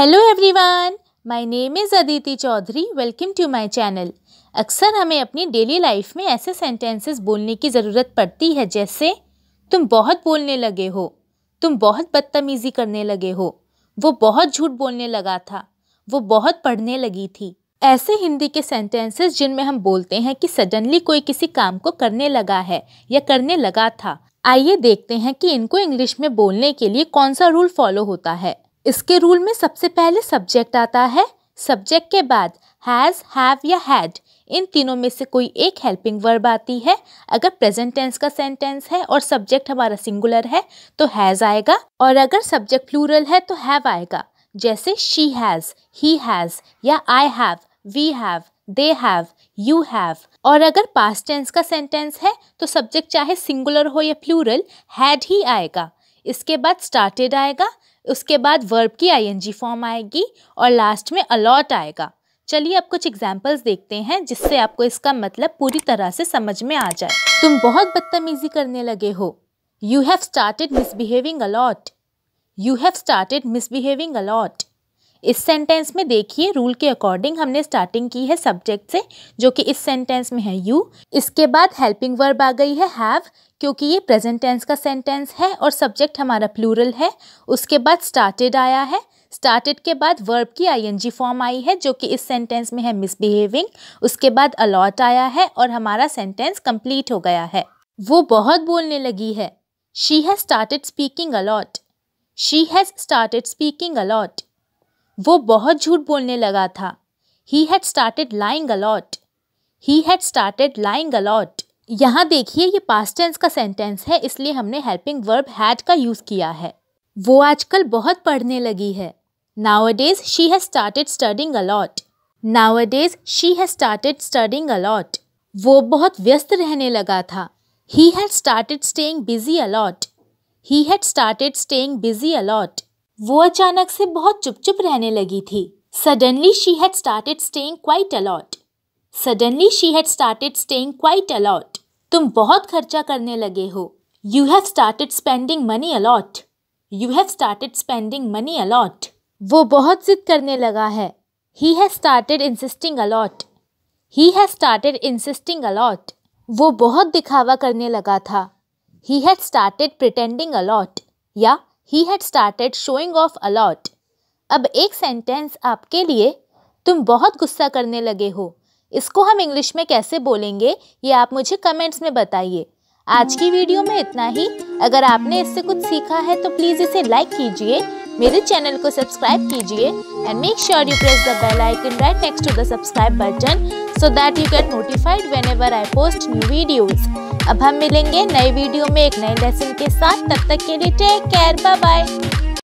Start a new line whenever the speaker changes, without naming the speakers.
hello everyone my name is Aditi Chaudhary welcome to my channel अक्सर हमें अपनी डेली लाइफ में ऐसे सेंटेंसेस बोलने की ज़रूरत पड़ती है जैसे तुम बहुत बोलने लगे हो तुम बहुत बदतमीज़ी करने लगे हो वो बहुत झूठ बोलने लगा था वो बहुत पढ़ने लगी थी ऐसे हिंदी के सेंटेंसेस जिनमें हम बोलते हैं कि सडनली कोई किसी काम को करने लगा है या करने लगा था आइए देखते हैं कि इनको इंग्लिश में बोलने के लिए कौन सा रूल फॉलो होता है इसके रूल में सबसे पहले सब्जेक्ट आता है सब्जेक्ट के बाद हैज़ हैव या हैड इन तीनों में से कोई एक हेल्पिंग वर्ब आती है अगर प्रेजेंट टेंस का सेंटेंस है और सब्जेक्ट हमारा सिंगुलर है तो हैज़ आएगा और अगर सब्जेक्ट प्लूरल है तो हैव आएगा जैसे शी हैज़ ही हैज़ या I have we have they have you have और अगर पास्ट टेंस का सेंटेंस है तो सब्जेक्ट चाहे सिंगुलर हो या प्लूरल हैड ही आएगा इसके बाद स्टार्टेड आएगा उसके बाद वर्ब की आईएनजी फॉर्म आएगी और लास्ट में अलॉट आएगा चलिए अब कुछ एग्जाम्पल्स देखते हैं जिससे आपको इसका मतलब पूरी तरह से समझ में आ जाए तुम बहुत बदतमीजी करने लगे हो you have started misbehaving a lot you have started misbehaving a lot इस सेंटेंस में देखिए रूल के अकॉर्डिंग हमने स्टार्टिंग की है सब्जेक्ट से जो कि इस सेंटेंस में है यू इसके बाद हेल्पिंग वर्ब आ गई है हैव क्योंकि ये प्रेजेंट टेंस का सेंटेंस है और सब्जेक्ट हमारा प्लूरल है उसके बाद स्टार्टेड आया है स्टार्टेड के बाद वर्ब की आईएनजी फॉर्म आई है जो कि इस सेंटेंस में है मिसबिहेविंग उसके बाद अलॉट आया है और हमारा सेंटेंस कंप्लीट हो गया है वो बहुत बोलने लगी है she has started speaking a lot she has started speaking a lot वो बहुत झूठ बोलने लगा था he had started lying a lot he had started lying a lot यहाँ देखिए ये पास्ट टेंस का सेंटेंस है इसलिए हमने हेल्पिंग वर्ब हैड का यूज़ किया है वो आजकल बहुत पढ़ने लगी है now she has started studying a lot now she has started studying a lot वो बहुत व्यस्त रहने लगा था he had started staying busy a lot he had started staying busy a lot वो अचानक से बहुत चुप चुप रहने लगी थी suddenly she had started staying quiet a lot suddenly she had started staying quiet allot तुम बहुत खर्चा करने लगे हो you have started spending money a lot you have started spending money a lot वो बहुत जिद करने लगा है he has started insisting a lot he has started insisting a lot वो बहुत दिखावा करने लगा था he had started pretending a lot या he had started showing off a lot अब एक सेंटेंस आपके लिए तुम बहुत गुस्सा करने लगे हो इसको हम इंग्लिश में कैसे बोलेंगे ये आप मुझे कमेंट्स में बताइए आज की वीडियो में इतना ही अगर आपने इससे कुछ सीखा है तो प्लीज़ इसे लाइक कीजिए मेरे चैनल को सब्सक्राइब कीजिए and make sure you press the bell icon right next to the subscribe button so that you get notified whenever I post new videos अब हम मिलेंगे नए वीडियो में एक नए लेसन के साथ तब तक के लिए टेक केयर बाय बाय